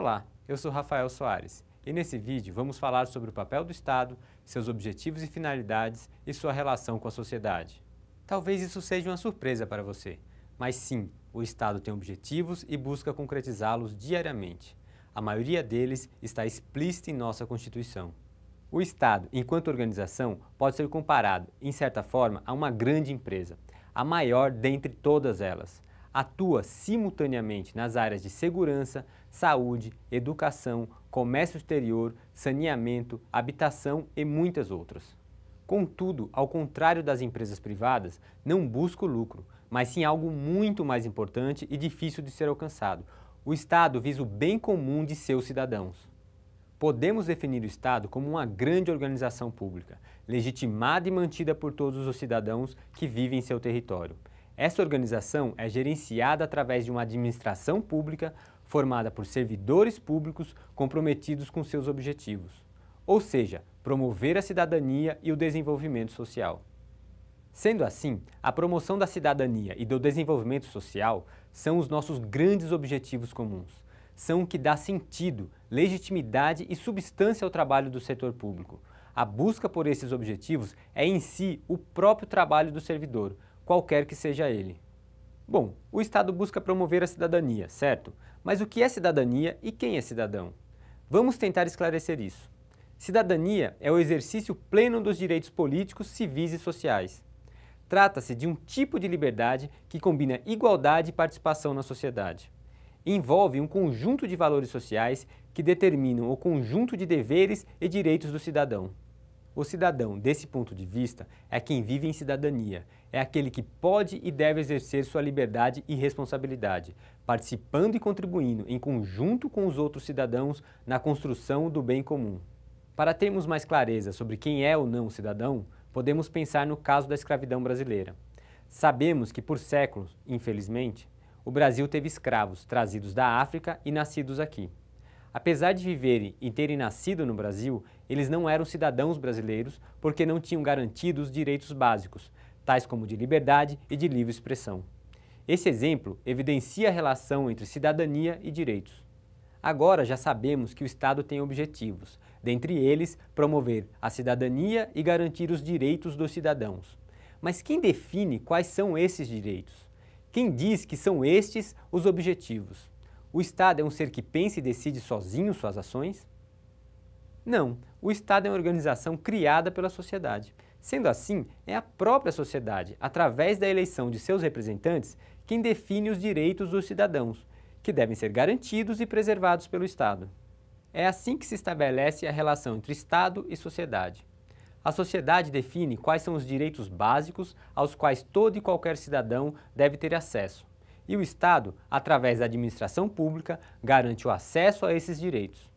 Olá, eu sou Rafael Soares e nesse vídeo vamos falar sobre o papel do Estado, seus objetivos e finalidades e sua relação com a sociedade. Talvez isso seja uma surpresa para você, mas sim, o Estado tem objetivos e busca concretizá-los diariamente. A maioria deles está explícita em nossa Constituição. O Estado, enquanto organização, pode ser comparado, em certa forma, a uma grande empresa, a maior dentre todas elas atua simultaneamente nas áreas de segurança, saúde, educação, comércio exterior, saneamento, habitação e muitas outras. Contudo, ao contrário das empresas privadas, não busca o lucro, mas sim algo muito mais importante e difícil de ser alcançado. O Estado visa o bem comum de seus cidadãos. Podemos definir o Estado como uma grande organização pública, legitimada e mantida por todos os cidadãos que vivem em seu território. Essa organização é gerenciada através de uma administração pública formada por servidores públicos comprometidos com seus objetivos, ou seja, promover a cidadania e o desenvolvimento social. Sendo assim, a promoção da cidadania e do desenvolvimento social são os nossos grandes objetivos comuns. São o que dá sentido, legitimidade e substância ao trabalho do setor público. A busca por esses objetivos é em si o próprio trabalho do servidor, qualquer que seja ele. Bom, o Estado busca promover a cidadania, certo? Mas o que é cidadania e quem é cidadão? Vamos tentar esclarecer isso. Cidadania é o exercício pleno dos direitos políticos, civis e sociais. Trata-se de um tipo de liberdade que combina igualdade e participação na sociedade. Envolve um conjunto de valores sociais que determinam o conjunto de deveres e direitos do cidadão. O cidadão, desse ponto de vista, é quem vive em cidadania, é aquele que pode e deve exercer sua liberdade e responsabilidade, participando e contribuindo em conjunto com os outros cidadãos na construção do bem comum. Para termos mais clareza sobre quem é ou não cidadão, podemos pensar no caso da escravidão brasileira. Sabemos que por séculos, infelizmente, o Brasil teve escravos trazidos da África e nascidos aqui. Apesar de viverem e terem nascido no Brasil, eles não eram cidadãos brasileiros porque não tinham garantido os direitos básicos, tais como de liberdade e de livre expressão. Esse exemplo evidencia a relação entre cidadania e direitos. Agora já sabemos que o Estado tem objetivos, dentre eles, promover a cidadania e garantir os direitos dos cidadãos. Mas quem define quais são esses direitos? Quem diz que são estes os objetivos? O Estado é um ser que pensa e decide sozinho suas ações? Não, o Estado é uma organização criada pela sociedade. Sendo assim, é a própria sociedade, através da eleição de seus representantes, quem define os direitos dos cidadãos, que devem ser garantidos e preservados pelo Estado. É assim que se estabelece a relação entre Estado e sociedade. A sociedade define quais são os direitos básicos aos quais todo e qualquer cidadão deve ter acesso e o Estado, através da administração pública, garante o acesso a esses direitos.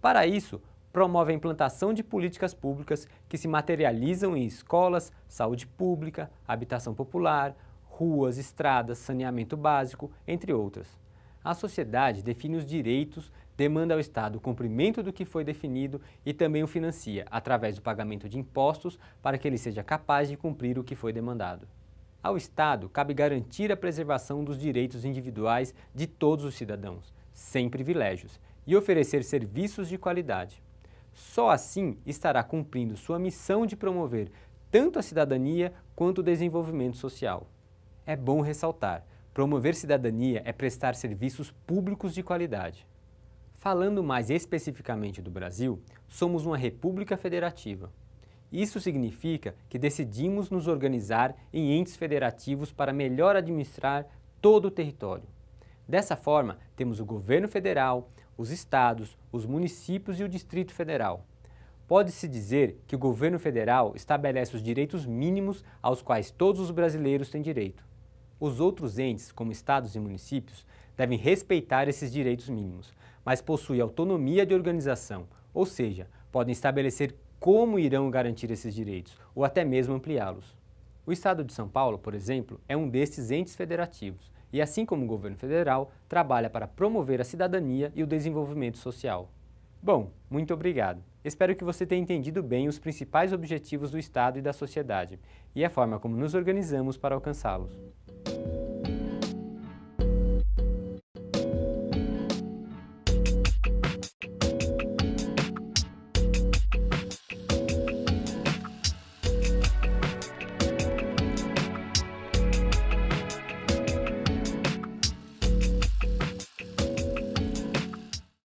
Para isso, promove a implantação de políticas públicas que se materializam em escolas, saúde pública, habitação popular, ruas, estradas, saneamento básico, entre outras. A sociedade define os direitos, demanda ao Estado o cumprimento do que foi definido e também o financia através do pagamento de impostos para que ele seja capaz de cumprir o que foi demandado. Ao Estado cabe garantir a preservação dos direitos individuais de todos os cidadãos, sem privilégios, e oferecer serviços de qualidade. Só assim estará cumprindo sua missão de promover tanto a cidadania quanto o desenvolvimento social. É bom ressaltar: promover cidadania é prestar serviços públicos de qualidade. Falando mais especificamente do Brasil, somos uma república federativa, isso significa que decidimos nos organizar em entes federativos para melhor administrar todo o território. Dessa forma, temos o governo federal, os estados, os municípios e o Distrito Federal. Pode-se dizer que o governo federal estabelece os direitos mínimos aos quais todos os brasileiros têm direito. Os outros entes, como estados e municípios, devem respeitar esses direitos mínimos, mas possuem autonomia de organização, ou seja, podem estabelecer como irão garantir esses direitos ou até mesmo ampliá-los. O Estado de São Paulo, por exemplo, é um destes entes federativos e, assim como o governo federal, trabalha para promover a cidadania e o desenvolvimento social. Bom, muito obrigado. Espero que você tenha entendido bem os principais objetivos do Estado e da sociedade e a forma como nos organizamos para alcançá-los.